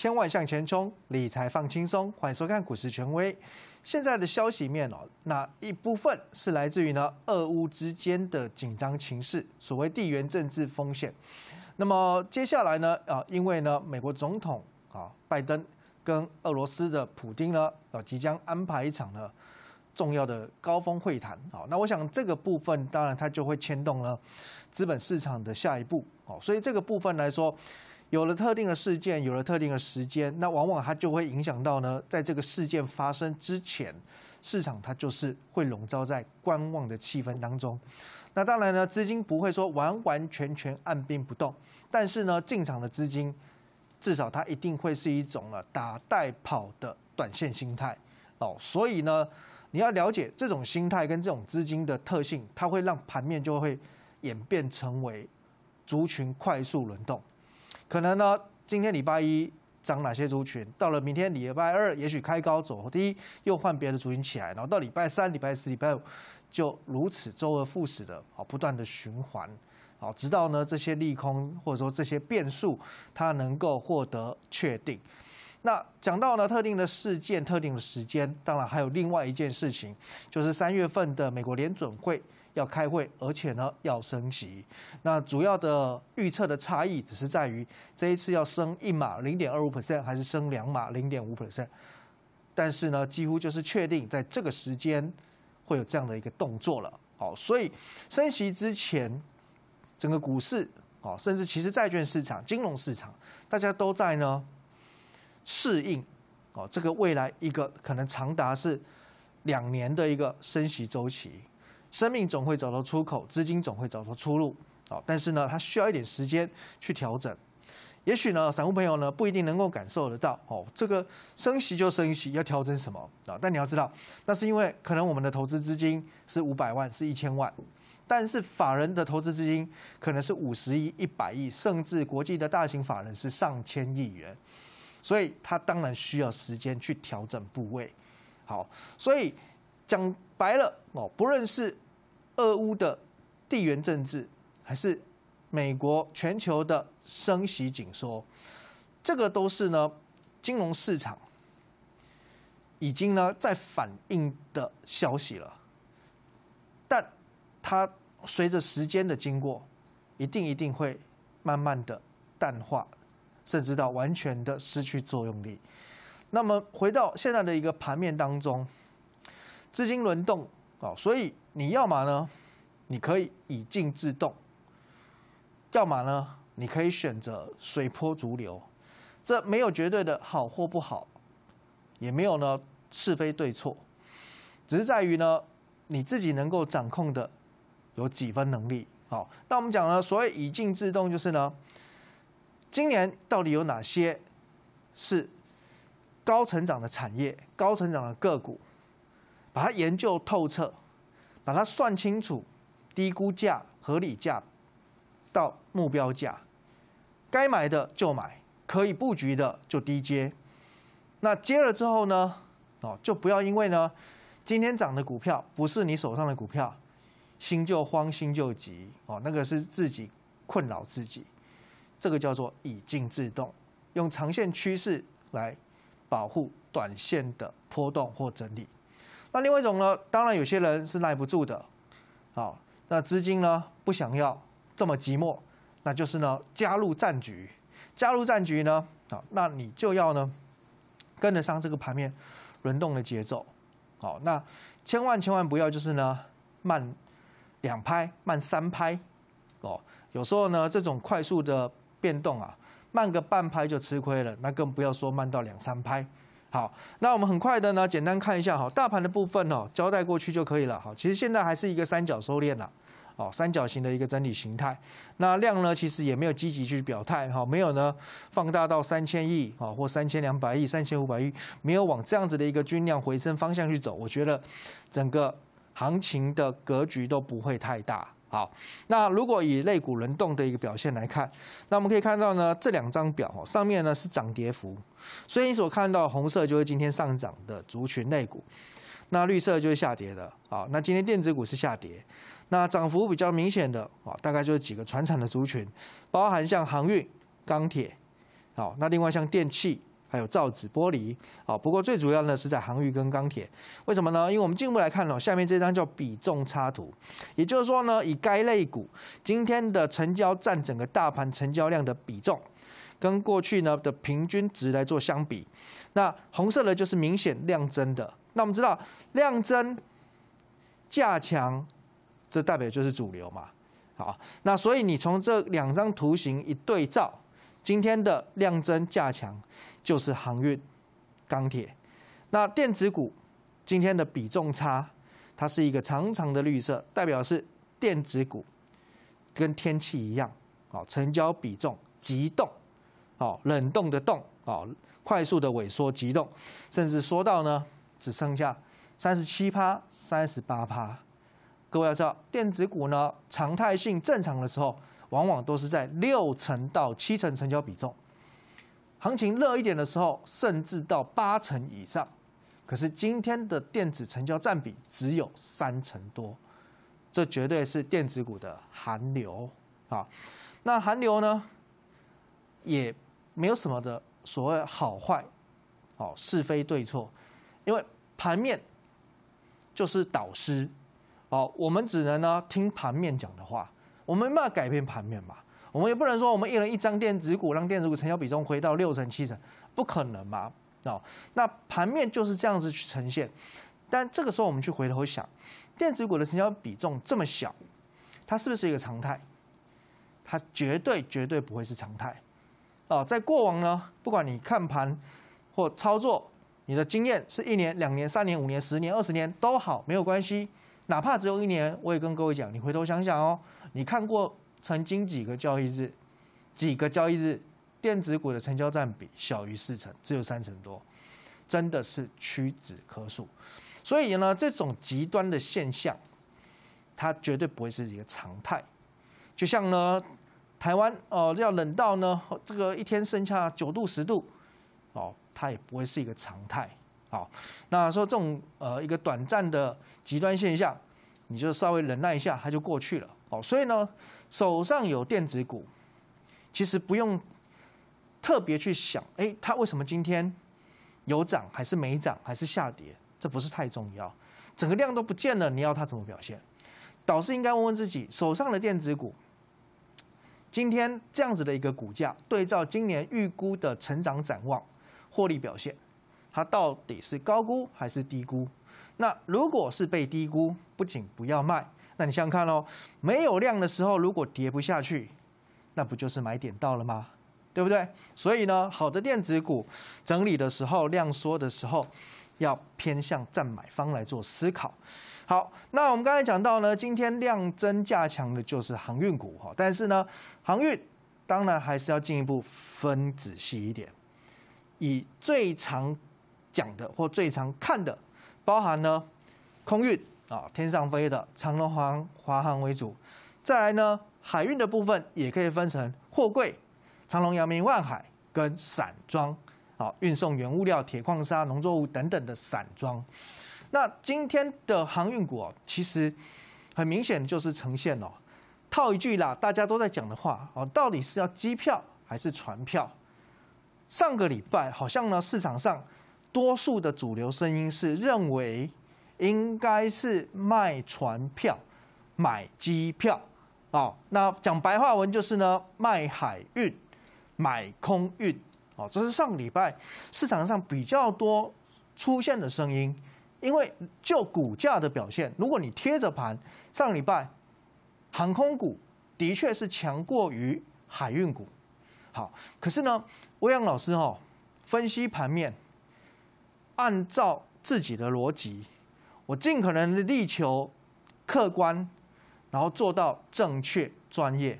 千万向前冲，理财放轻松。欢迎收看股市权威。现在的消息面哦，那一部分是来自于呢，俄乌之间的紧张情势，所谓地缘政治风险。那么接下来呢，啊，因为呢，美国总统啊，拜登跟俄罗斯的普京呢，啊，即将安排一场呢重要的高峰会谈。啊，那我想这个部分当然它就会牵动了资本市场的下一步。哦，所以这个部分来说。有了特定的事件，有了特定的时间，那往往它就会影响到呢，在这个事件发生之前，市场它就是会笼罩在观望的气氛当中。那当然呢，资金不会说完完全全按兵不动，但是呢，进场的资金至少它一定会是一种了打带跑的短线心态哦。所以呢，你要了解这种心态跟这种资金的特性，它会让盘面就会演变成为族群快速轮动。可能呢，今天礼拜一涨哪些族群，到了明天礼拜二，也许开高走低，又换别的族群起来，然后到礼拜三、礼拜四、礼拜五，就如此周而复始的好不断的循环，好，直到呢这些利空或者说这些变数，它能够获得确定。那讲到呢特定的事件、特定的时间，当然还有另外一件事情，就是三月份的美国联准会。要开会，而且呢要升息。那主要的预测的差异，只是在于这一次要升一码零点二五 percent，还是升两码零点五 percent。但是呢，几乎就是确定在这个时间会有这样的一个动作了。好，所以升息之前，整个股市啊，甚至其实债券市场、金融市场，大家都在呢适应哦这个未来一个可能长达是两年的一个升息周期。生命总会找到出口，资金总会找到出路，好，但是呢，它需要一点时间去调整。也许呢，散户朋友呢不一定能够感受得到哦，这个升息就升息，要调整什么啊？但你要知道，那是因为可能我们的投资资金是五百万，是一千万，但是法人的投资资金可能是五十亿、一百亿，甚至国际的大型法人是上千亿元，所以他当然需要时间去调整部位。好，所以讲。白了哦，不论是，俄乌的，地缘政治，还是，美国全球的升息紧缩，这个都是呢，金融市场，已经呢在反映的消息了，但它随着时间的经过，一定一定会慢慢的淡化，甚至到完全的失去作用力。那么回到现在的一个盘面当中。资金轮动，哦，所以你要么呢？你可以以静制动，要么呢，你可以选择随波逐流。这没有绝对的好或不好，也没有呢是非对错，只是在于呢你自己能够掌控的有几分能力。好，那我们讲呢，所谓以静制动，就是呢，今年到底有哪些是高成长的产业、高成长的个股？把它研究透彻，把它算清楚，低估价、合理价到目标价，该买的就买，可以布局的就低接。那接了之后呢？哦，就不要因为呢今天涨的股票不是你手上的股票，心就慌，心就急哦。那个是自己困扰自己。这个叫做以静制动，用长线趋势来保护短线的波动或整理。那另外一种呢，当然有些人是耐不住的，好，那资金呢不想要这么寂寞，那就是呢加入战局，加入战局呢，好，那你就要呢跟得上这个盘面轮动的节奏，好，那千万千万不要就是呢慢两拍、慢三拍哦，有时候呢这种快速的变动啊，慢个半拍就吃亏了，那更不要说慢到两三拍。好，那我们很快的呢，简单看一下哈，大盘的部分哦，交代过去就可以了哈。其实现在还是一个三角收敛了，哦，三角形的一个整理形态。那量呢，其实也没有积极去表态哈，没有呢放大到三千亿啊或三千两百亿、三千五百亿，没有往这样子的一个均量回升方向去走，我觉得整个行情的格局都不会太大。好，那如果以类股轮动的一个表现来看，那我们可以看到呢，这两张表上面呢是涨跌幅，所以你所看到红色就是今天上涨的族群类股，那绿色就是下跌的。好，那今天电子股是下跌，那涨幅比较明显的哦，大概就是几个传产的族群，包含像航运、钢铁，好，那另外像电器。还有造纸、玻璃，啊。不过最主要呢是在航运跟钢铁。为什么呢？因为我们进一步来看哦，下面这张叫比重插图，也就是说呢，以该类股今天的成交占整个大盘成交量的比重，跟过去呢的平均值来做相比，那红色的就是明显量增的。那我们知道量增价强，这代表就是主流嘛。好，那所以你从这两张图形一对照。今天的量增价强就是航运、钢铁。那电子股今天的比重差，它是一个长长的绿色，代表是电子股跟天气一样，啊，成交比重急冻，哦，冷冻的冻，哦，快速的萎缩，急冻，甚至缩到呢，只剩下三十七趴、三十八趴。各位要知道，电子股呢常态性正常的时候。往往都是在六成到七成成交比重，行情热一点的时候，甚至到八成以上。可是今天的电子成交占比只有三成多，这绝对是电子股的寒流啊！那寒流呢，也没有什么的所谓好坏哦，是非对错，因为盘面就是导师哦，我们只能呢听盘面讲的话。我们没办法改变盘面吧？我们也不能说我们一人一张电子股，让电子股成交比重回到六成七成，不可能嘛？哦，那盘面就是这样子去呈现。但这个时候我们去回头想，电子股的成交比重这么小，它是不是一个常态？它绝对绝对不会是常态。哦，在过往呢，不管你看盘或操作，你的经验是一年、两年、三年、五年、十年、二十年都好，没有关系。哪怕只有一年，我也跟各位讲，你回头想想哦，你看过曾经几个交易日、几个交易日电子股的成交占比小于四成，只有三成多，真的是屈指可数。所以呢，这种极端的现象，它绝对不会是一个常态。就像呢，台湾哦要冷到呢这个一天剩下九度十度哦，它也不会是一个常态。好，那说这种呃一个短暂的极端现象，你就稍微忍耐一下，它就过去了。哦，所以呢，手上有电子股，其实不用特别去想，哎，它为什么今天有涨还是没涨还是下跌，这不是太重要。整个量都不见了，你要它怎么表现？导师应该问问自己，手上的电子股，今天这样子的一个股价，对照今年预估的成长展望，获利表现。它到底是高估还是低估？那如果是被低估，不仅不要卖，那你想想看哦，没有量的时候，如果跌不下去，那不就是买点到了吗？对不对？所以呢，好的电子股整理的时候，量缩的时候，要偏向占买方来做思考。好，那我们刚才讲到呢，今天量增价强的就是航运股哈，但是呢，航运当然还是要进一步分仔细一点，以最长。讲的或最常看的，包含呢空运啊天上飞的长龙航华航为主，再来呢海运的部分也可以分成货柜长龙、阳明、万海跟散装啊运送原物料、铁矿砂、农作物等等的散装。那今天的航运股其实很明显就是呈现了套一句啦，大家都在讲的话哦，到底是要机票还是船票？上个礼拜好像呢市场上。多数的主流声音是认为，应该是卖船票买机票，啊，那讲白话文就是呢卖海运买空运，哦，这是上礼拜市场上比较多出现的声音。因为就股价的表现，如果你贴着盘，上礼拜航空股的确是强过于海运股，好，可是呢，欧阳老师哦，分析盘面。按照自己的逻辑，我尽可能力求客观，然后做到正确专业。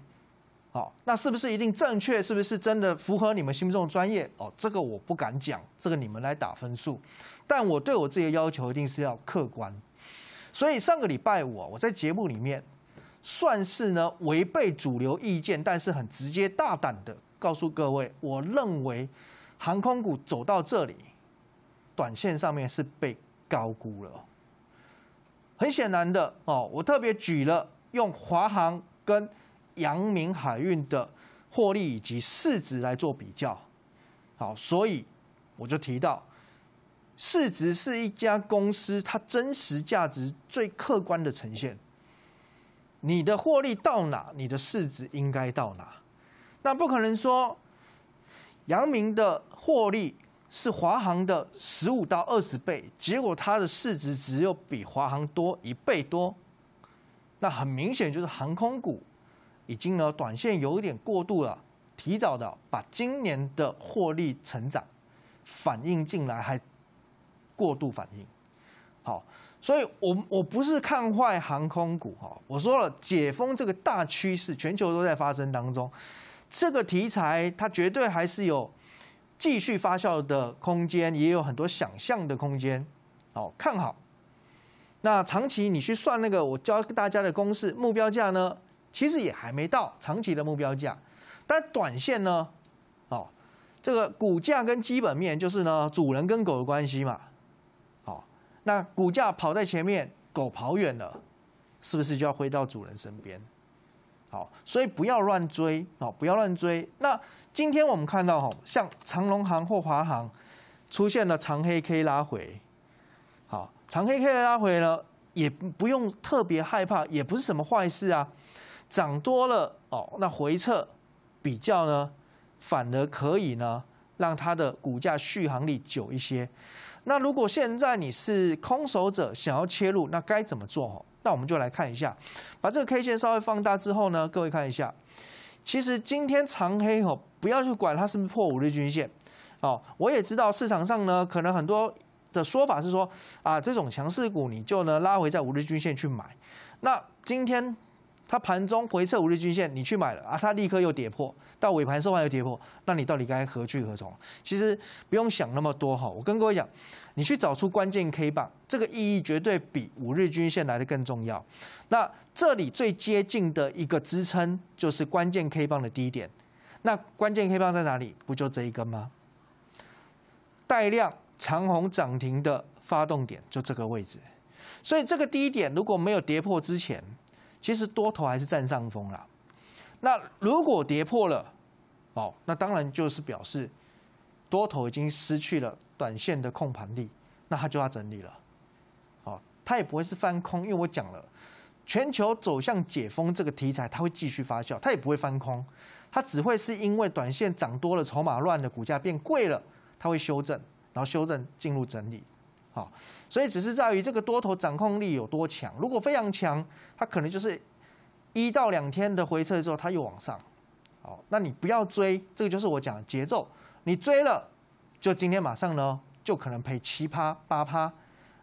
好，那是不是一定正确？是不是真的符合你们心目中的专业？哦，这个我不敢讲，这个你们来打分数。但我对我自己的要求一定是要客观。所以上个礼拜我我在节目里面算是呢违背主流意见，但是很直接大胆的告诉各位，我认为航空股走到这里。短线上面是被高估了，很显然的哦。我特别举了用华航跟阳明海运的获利以及市值来做比较，好，所以我就提到市值是一家公司它真实价值最客观的呈现。你的获利到哪，你的市值应该到哪，那不可能说阳明的获利。是华航的十五到二十倍，结果它的市值只有比华航多一倍多，那很明显就是航空股已经呢短线有一点过度了，提早的把今年的获利成长反映进来，还过度反应。好，所以我我不是看坏航空股哈，我说了解封这个大趋势，全球都在发生当中，这个题材它绝对还是有。继续发酵的空间也有很多想象的空间，好看好。那长期你去算那个我教大家的公式，目标价呢，其实也还没到长期的目标价。但短线呢，哦，这个股价跟基本面就是呢主人跟狗的关系嘛，好，那股价跑在前面，狗跑远了，是不是就要回到主人身边？好，所以不要乱追哦，不要乱追。那今天我们看到哈，像长隆行或华航出现了长黑 K 拉回，好，长黑 K 拉回呢，也不用特别害怕，也不是什么坏事啊。涨多了哦，那回撤比较呢，反而可以呢，让它的股价续航力久一些。那如果现在你是空手者，想要切入，那该怎么做？哈，那我们就来看一下，把这个 K 线稍微放大之后呢，各位看一下，其实今天长黑吼，不要去管它是不是破五日均线，哦，我也知道市场上呢，可能很多的说法是说，啊，这种强势股你就呢拉回在五日均线去买，那今天。它盘中回撤五日均线，你去买了啊？它立刻又跌破，到尾盘收盘又跌破，那你到底该何去何从？其实不用想那么多哈。我跟各位讲，你去找出关键 K 棒，这个意义绝对比五日均线来的更重要。那这里最接近的一个支撑就是关键 K 棒的低点。那关键 K 棒在哪里？不就这一根吗？带量长红涨停的发动点就这个位置。所以这个低点如果没有跌破之前。其实多头还是占上风啦。那如果跌破了，哦，那当然就是表示多头已经失去了短线的控盘力，那它就要整理了。哦，它也不会是翻空，因为我讲了，全球走向解封这个题材，它会继续发酵，它也不会翻空，它只会是因为短线涨多了，筹码乱了，股价变贵了，它会修正，然后修正进入整理。好，所以只是在于这个多头掌控力有多强。如果非常强，它可能就是一到两天的回撤之后，它又往上。好，那你不要追，这个就是我讲节奏。你追了，就今天马上呢，就可能赔七趴八趴。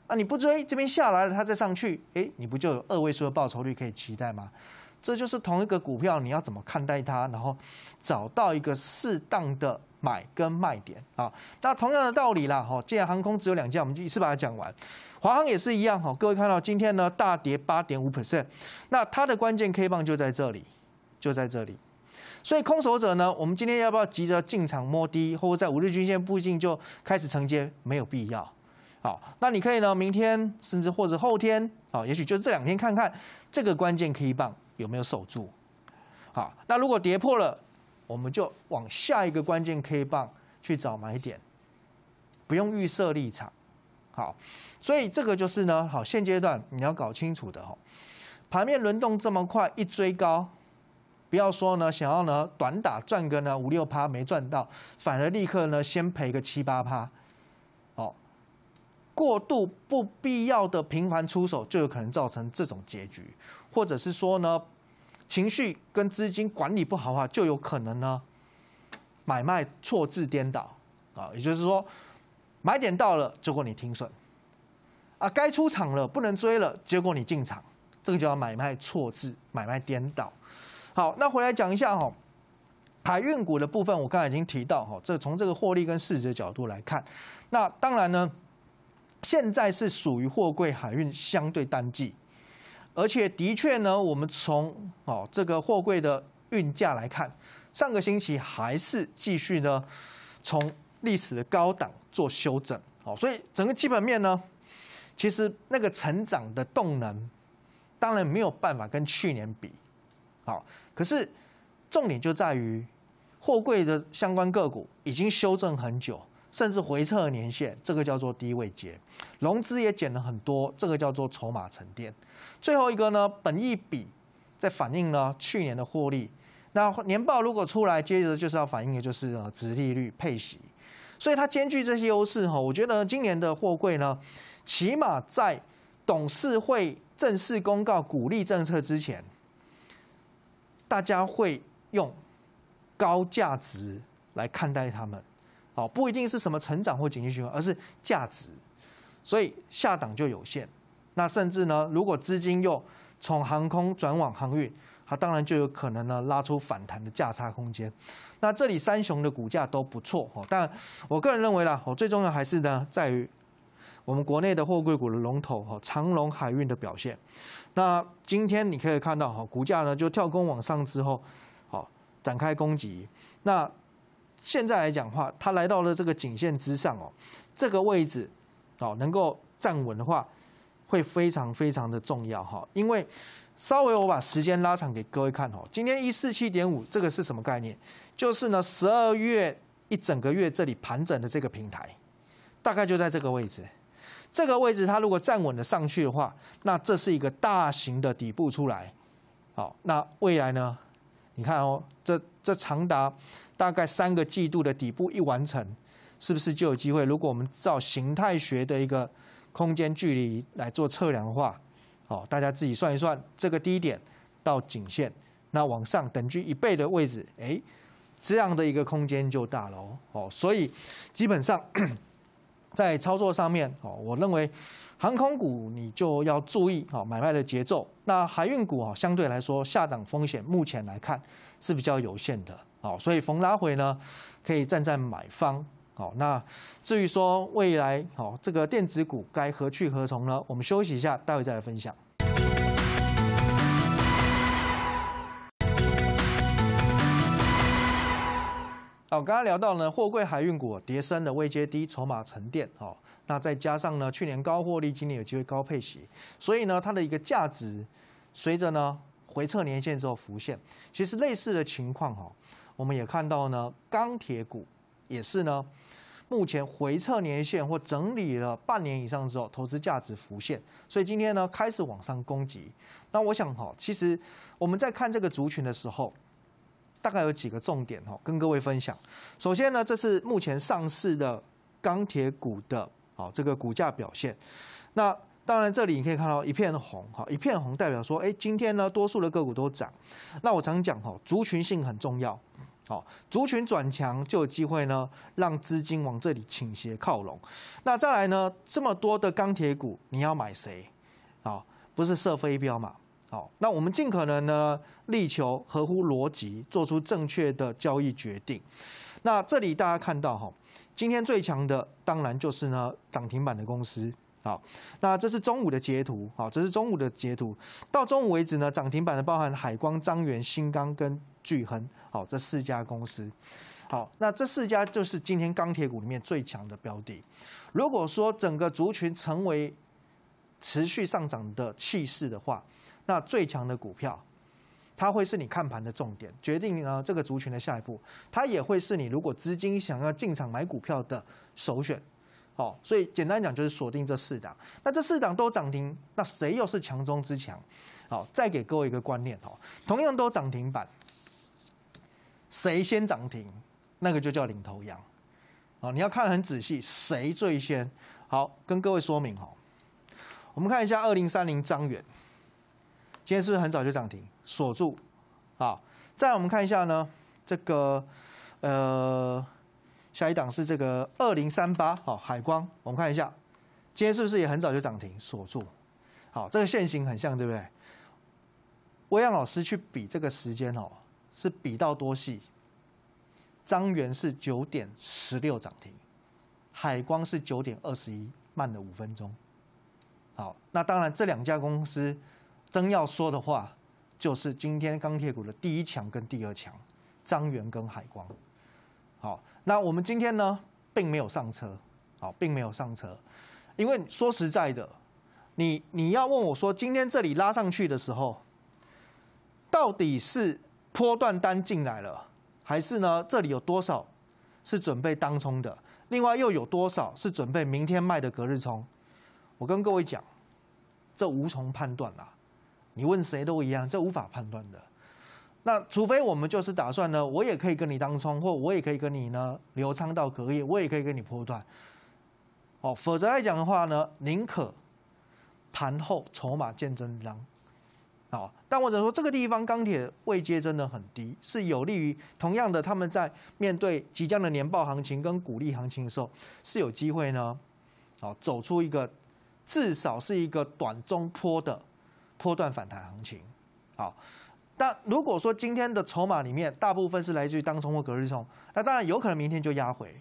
那你不追，这边下来了，它再上去，哎，你不就有二位数的报酬率可以期待吗？这就是同一个股票，你要怎么看待它，然后找到一个适当的买跟卖点啊。那同样的道理啦，哈。既然航空只有两件，我们就一次把它讲完。华航也是一样，哈。各位看到今天呢大跌八点五 percent，那它的关键 K 棒就在这里，就在这里。所以空手者呢，我们今天要不要急着进场摸底，或者在五日均线附近就开始承接？没有必要。好，那你可以呢，明天甚至或者后天啊，也许就这两天看看这个关键 K 棒。有没有守住？好，那如果跌破了，我们就往下一个关键 K 棒去找买点，不用预设立场。好，所以这个就是呢，好，现阶段你要搞清楚的哦。盘面轮动这么快，一追高，不要说呢，想要呢短打赚个呢五六趴没赚到，反而立刻呢先赔个七八趴。哦，过度不必要的频繁出手，就有可能造成这种结局。或者是说呢，情绪跟资金管理不好的话，就有可能呢，买卖错字颠倒啊。也就是说，买点到了，结果你停损啊；该出场了，不能追了，结果你进场，这个叫买卖错字，买卖颠倒。好，那回来讲一下哈，海运股的部分，我刚才已经提到哈。这从这个获利跟市值角度来看，那当然呢，现在是属于货柜海运相对淡季。而且的确呢，我们从哦这个货柜的运价来看，上个星期还是继续呢从历史的高档做修整，哦，所以整个基本面呢，其实那个成长的动能，当然没有办法跟去年比，好，可是重点就在于货柜的相关个股已经修正很久。甚至回撤年限，这个叫做低位接融资也减了很多，这个叫做筹码沉淀。最后一个呢，本益比在反映呢去年的获利。那年报如果出来，接着就是要反映的就是呃，殖利率配息。所以它兼具这些优势哈，我觉得今年的货柜呢，起码在董事会正式公告鼓励政策之前，大家会用高价值来看待他们。好，不一定是什么成长或景气循环，而是价值，所以下档就有限。那甚至呢，如果资金又从航空转往航运，它当然就有可能呢拉出反弹的价差空间。那这里三雄的股价都不错哦，但我个人认为啦，我最重要还是呢，在于我们国内的货柜股的龙头哈长龙海运的表现。那今天你可以看到哈股价呢就跳空往上之后，好展开攻击。那现在来讲话，它来到了这个颈线之上哦，这个位置哦能够站稳的话，会非常非常的重要哈。因为稍微我把时间拉长给各位看哦，今天一四七点五这个是什么概念？就是呢十二月一整个月这里盘整的这个平台，大概就在这个位置。这个位置它如果站稳了上去的话，那这是一个大型的底部出来。好，那未来呢？你看哦，这这长达大概三个季度的底部一完成，是不是就有机会？如果我们照形态学的一个空间距离来做测量的话，哦，大家自己算一算，这个低点到颈线，那往上等距一倍的位置，哎，这样的一个空间就大了哦。哦，所以基本上。在操作上面，哦，我认为航空股你就要注意哦买卖的节奏。那海运股啊，相对来说下档风险目前来看是比较有限的，哦，所以逢拉回呢可以站在买方。哦，那至于说未来哦这个电子股该何去何从呢？我们休息一下，待会再来分享。好，我刚刚聊到呢，货柜海运股叠升的位阶低，筹码沉淀，哦，那再加上呢，去年高获利，今年有机会高配息，所以呢，它的一个价值随着呢回撤年限之后浮现。其实类似的情况哈，我们也看到呢，钢铁股也是呢，目前回撤年限或整理了半年以上之后，投资价值浮现，所以今天呢开始往上攻击。那我想哈，其实我们在看这个族群的时候。大概有几个重点哈，跟各位分享。首先呢，这是目前上市的钢铁股的啊这个股价表现。那当然这里你可以看到一片红哈，一片红代表说，哎，今天呢多数的个股都涨。那我常讲哈，族群性很重要，好，族群转强就有机会呢让资金往这里倾斜靠拢。那再来呢，这么多的钢铁股，你要买谁？啊，不是射飞镖嘛？好，那我们尽可能呢，力求合乎逻辑，做出正确的交易决定。那这里大家看到哈，今天最强的当然就是呢涨停板的公司。好，那这是中午的截图。好，这是中午的截图。到中午为止呢，涨停板的包含海光、张元、新钢跟巨恒。好，这四家公司。好，那这四家就是今天钢铁股里面最强的标的。如果说整个族群成为持续上涨的气势的话，那最强的股票，它会是你看盘的重点，决定呢这个族群的下一步，它也会是你如果资金想要进场买股票的首选，哦，所以简单讲就是锁定这四档，那这四档都涨停，那谁又是强中之强？好，再给各位一个观念哦，同样都涨停板，谁先涨停，那个就叫领头羊，哦，你要看很仔细，谁最先？好，跟各位说明哦，我们看一下二零三零张远。今天是不是很早就涨停锁住？好，再我们看一下呢，这个呃，下一档是这个二零三八好海光，我们看一下，今天是不是也很早就涨停锁住？好，这个线型很像，对不对？微亮老师去比这个时间哦，是比到多细，张元是九点十六涨停，海光是九点二十一，慢了五分钟。好，那当然这两家公司。真要说的话，就是今天钢铁股的第一强跟第二强，张元跟海光。好，那我们今天呢，并没有上车，好，并没有上车，因为说实在的，你你要问我说，今天这里拉上去的时候，到底是波段单进来了，还是呢，这里有多少是准备当冲的？另外又有多少是准备明天卖的隔日冲？我跟各位讲，这无从判断啦。你问谁都一样，这无法判断的。那除非我们就是打算呢，我也可以跟你当冲，或我也可以跟你呢流仓到隔夜，我也可以跟你破断。哦，否则来讲的话呢，宁可盘后筹码见真章。哦，但我只能说这个地方钢铁位阶真的很低，是有利于同样的他们在面对即将的年报行情跟股利行情的时候，是有机会呢，哦，走出一个至少是一个短中坡的。波段反弹行情，好。但如果说今天的筹码里面大部分是来自于当冲或隔日冲，那当然有可能明天就压回。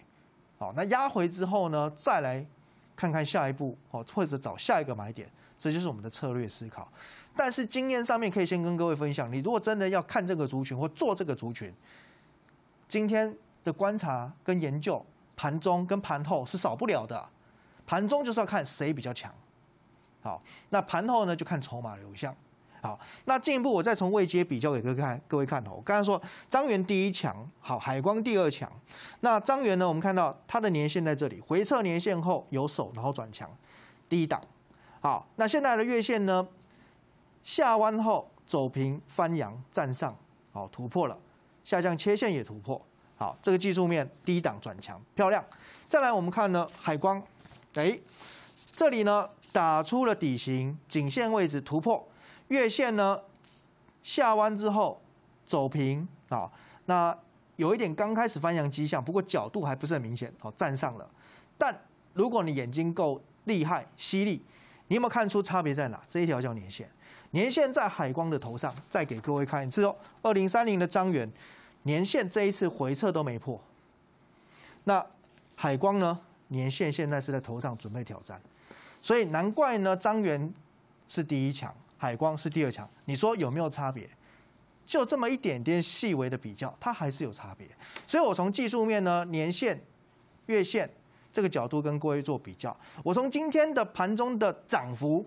好，那压回之后呢，再来看看下一步哦，或者找下一个买点，这就是我们的策略思考。但是经验上面可以先跟各位分享，你如果真的要看这个族群或做这个族群，今天的观察跟研究，盘中跟盘后是少不了的。盘中就是要看谁比较强。好，那盘后呢就看筹码流向。好，那进一步我再从未接比较给各位看，各位看头。刚才说张元第一强，好，海光第二强。那张元呢，我们看到它的年限在这里回撤，年限后有手，然后转强，低档。好，那现在的月线呢，下弯后走平翻阳站上，好，突破了下降切线也突破。好，这个技术面低档转强，漂亮。再来我们看呢海光，哎，这里呢。打出了底形颈线位置突破月线呢下弯之后走平啊，那有一点刚开始翻阳迹象，不过角度还不是很明显哦，站上了。但如果你眼睛够厉害犀利，你有没有看出差别在哪？这一条叫年线，年线在海光的头上。再给各位看一次哦，二零三零的张元年线这一次回撤都没破，那海光呢？年线现在是在头上准备挑战。所以难怪呢，张元是第一强，海光是第二强。你说有没有差别？就这么一点点细微的比较，它还是有差别。所以我从技术面呢、年线、月线这个角度跟各位做比较。我从今天的盘中的涨幅，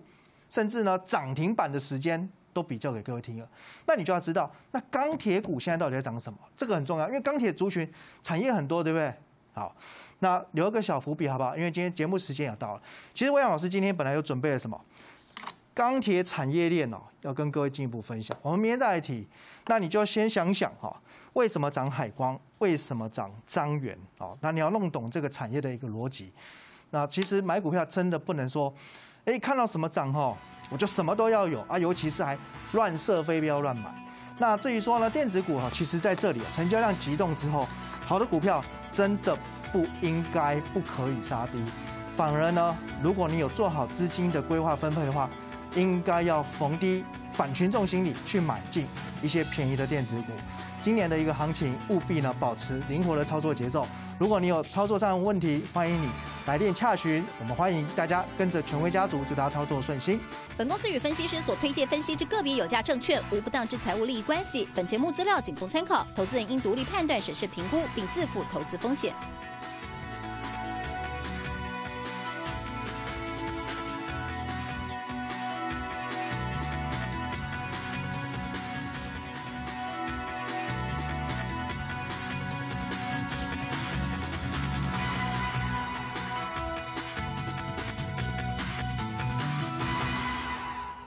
甚至呢涨停板的时间都比较给各位听了。那你就要知道，那钢铁股现在到底在涨什么？这个很重要，因为钢铁族群产业很多，对不对？好，那留个小伏笔好不好？因为今天节目时间也到了。其实魏阳老师今天本来有准备了什么钢铁产业链哦，要跟各位进一步分享。我们明天再来提。那你就先想想哈，为什么涨海光？为什么涨张元？哦，那你要弄懂这个产业的一个逻辑。那其实买股票真的不能说，哎，看到什么涨哈，我就什么都要有啊，尤其是还乱射飞镖乱买。那至于说呢，电子股哈，其实在这里成交量急动之后。好的股票真的不应该不可以杀低，反而呢，如果你有做好资金的规划分配的话，应该要逢低反群众心理去买进一些便宜的电子股。今年的一个行情，务必呢保持灵活的操作节奏。如果你有操作上问题，欢迎你来电洽询。我们欢迎大家跟着权威家族，祝大家操作顺心。本公司与分析师所推荐分析之个别有价证券，无不当之财务利益关系。本节目资料仅供参考，投资人应独立判断、审视评估，并自负投资风险。